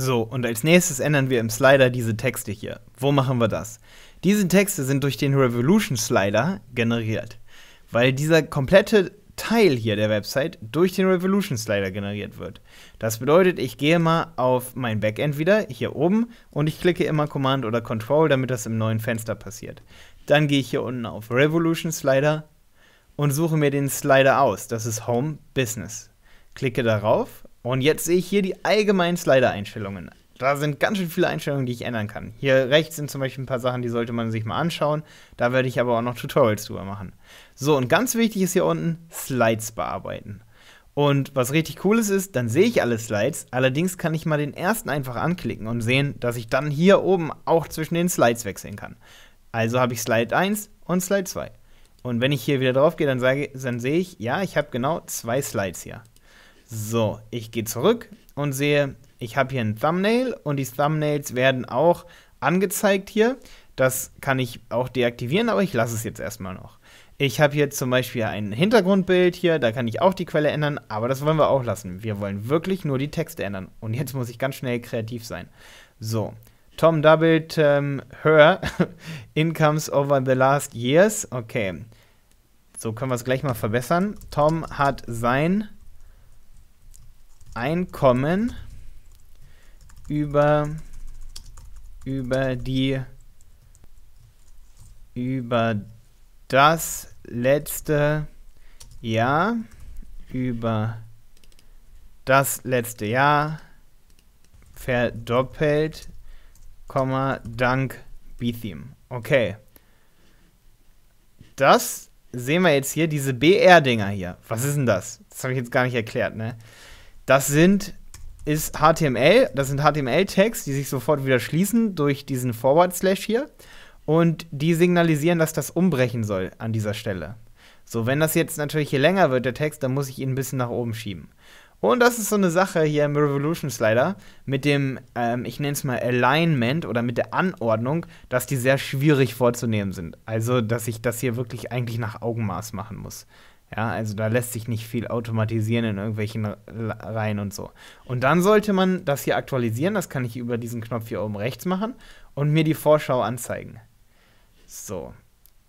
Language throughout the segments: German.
So, und als nächstes ändern wir im Slider diese Texte hier. Wo machen wir das? Diese Texte sind durch den Revolution Slider generiert, weil dieser komplette Teil hier der Website durch den Revolution Slider generiert wird. Das bedeutet, ich gehe mal auf mein Backend wieder, hier oben, und ich klicke immer Command oder Control, damit das im neuen Fenster passiert. Dann gehe ich hier unten auf Revolution Slider und suche mir den Slider aus. Das ist Home Business. Klicke darauf und jetzt sehe ich hier die allgemeinen Slider-Einstellungen. Da sind ganz schön viele Einstellungen, die ich ändern kann. Hier rechts sind zum Beispiel ein paar Sachen, die sollte man sich mal anschauen. Da werde ich aber auch noch Tutorials drüber machen. So, und ganz wichtig ist hier unten Slides bearbeiten. Und was richtig cool ist, ist, dann sehe ich alle Slides, allerdings kann ich mal den ersten einfach anklicken und sehen, dass ich dann hier oben auch zwischen den Slides wechseln kann. Also habe ich Slide 1 und Slide 2. Und wenn ich hier wieder drauf gehe, dann, sage, dann sehe ich, ja, ich habe genau zwei Slides hier. So, ich gehe zurück und sehe, ich habe hier ein Thumbnail und die Thumbnails werden auch angezeigt hier. Das kann ich auch deaktivieren, aber ich lasse es jetzt erstmal noch. Ich habe hier zum Beispiel ein Hintergrundbild hier, da kann ich auch die Quelle ändern, aber das wollen wir auch lassen. Wir wollen wirklich nur die Texte ändern. Und jetzt muss ich ganz schnell kreativ sein. So, Tom doubled um, ähm, her incomes over the last years. Okay, so können wir es gleich mal verbessern. Tom hat sein Einkommen über, über die über das letzte Jahr über das letzte Jahr verdoppelt, Komma, dank Bithim. Okay. Das sehen wir jetzt hier, diese BR-Dinger hier. Was ist denn das? Das habe ich jetzt gar nicht erklärt, ne? Das sind ist HTML, das sind HTML-Tags, die sich sofort wieder schließen durch diesen Forward Slash hier und die signalisieren, dass das umbrechen soll an dieser Stelle. So, wenn das jetzt natürlich hier länger wird, der Text, dann muss ich ihn ein bisschen nach oben schieben. Und das ist so eine Sache hier im Revolution Slider mit dem, ähm, ich nenne es mal Alignment oder mit der Anordnung, dass die sehr schwierig vorzunehmen sind. Also, dass ich das hier wirklich eigentlich nach Augenmaß machen muss. Ja, also da lässt sich nicht viel automatisieren in irgendwelchen Reihen und so. Und dann sollte man das hier aktualisieren. Das kann ich über diesen Knopf hier oben rechts machen und mir die Vorschau anzeigen. So.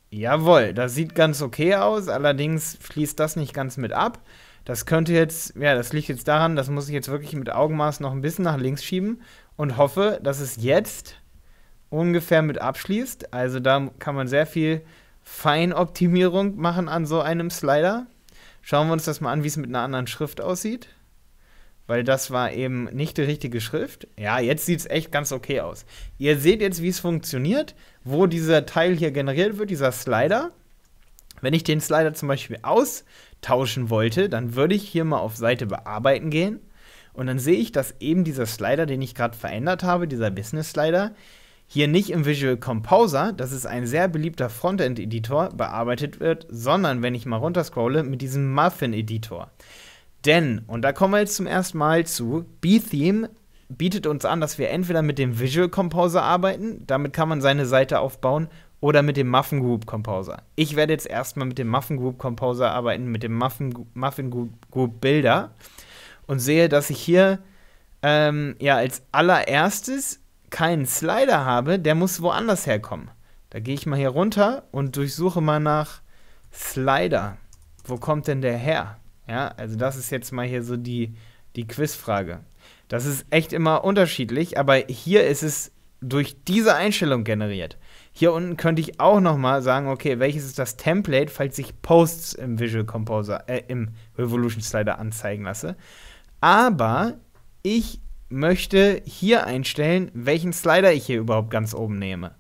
Jawohl, das sieht ganz okay aus. Allerdings fließt das nicht ganz mit ab. Das könnte jetzt, ja, das liegt jetzt daran, das muss ich jetzt wirklich mit Augenmaß noch ein bisschen nach links schieben und hoffe, dass es jetzt ungefähr mit abschließt. Also da kann man sehr viel Feinoptimierung machen an so einem Slider. Schauen wir uns das mal an, wie es mit einer anderen Schrift aussieht. Weil das war eben nicht die richtige Schrift. Ja, jetzt sieht es echt ganz okay aus. Ihr seht jetzt, wie es funktioniert, wo dieser Teil hier generiert wird, dieser Slider. Wenn ich den Slider zum Beispiel austauschen wollte, dann würde ich hier mal auf Seite bearbeiten gehen. Und dann sehe ich, dass eben dieser Slider, den ich gerade verändert habe, dieser Business Slider, hier nicht im Visual Composer, das ist ein sehr beliebter Frontend-Editor, bearbeitet wird, sondern wenn ich mal runterscrolle mit diesem Muffin-Editor. Denn, und da kommen wir jetzt zum ersten Mal zu, B-Theme bietet uns an, dass wir entweder mit dem Visual Composer arbeiten, damit kann man seine Seite aufbauen, oder mit dem Muffin Group Composer. Ich werde jetzt erstmal mit dem Muffin Group Composer arbeiten, mit dem Muffin, Muffin Group Builder und sehe, dass ich hier ähm, ja als allererstes keinen Slider habe, der muss woanders herkommen. Da gehe ich mal hier runter und durchsuche mal nach Slider. Wo kommt denn der her? Ja, also das ist jetzt mal hier so die, die Quizfrage. Das ist echt immer unterschiedlich, aber hier ist es durch diese Einstellung generiert. Hier unten könnte ich auch noch mal sagen, okay, welches ist das Template, falls ich Posts im Visual Composer, äh, im Revolution Slider anzeigen lasse. Aber ich möchte hier einstellen, welchen Slider ich hier überhaupt ganz oben nehme.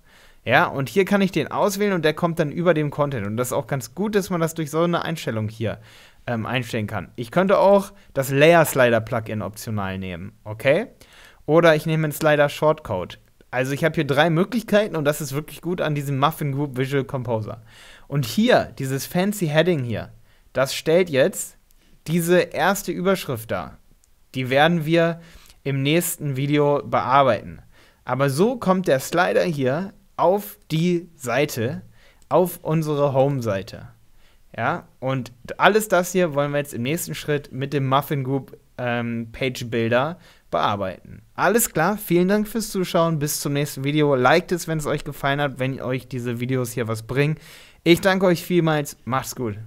Ja, und hier kann ich den auswählen und der kommt dann über dem Content. Und das ist auch ganz gut, dass man das durch so eine Einstellung hier ähm, einstellen kann. Ich könnte auch das Layer Slider Plugin optional nehmen, okay? Oder ich nehme einen Slider Shortcode. Also ich habe hier drei Möglichkeiten und das ist wirklich gut an diesem Muffin Group Visual Composer. Und hier, dieses fancy Heading hier, das stellt jetzt diese erste Überschrift dar. Die werden wir im nächsten Video bearbeiten. Aber so kommt der Slider hier auf die Seite, auf unsere Home-Seite. Ja, und alles das hier wollen wir jetzt im nächsten Schritt mit dem Muffin Group ähm, Page Builder bearbeiten. Alles klar, vielen Dank fürs Zuschauen, bis zum nächsten Video. Liked es, wenn es euch gefallen hat, wenn euch diese Videos hier was bringen. Ich danke euch vielmals, macht's gut.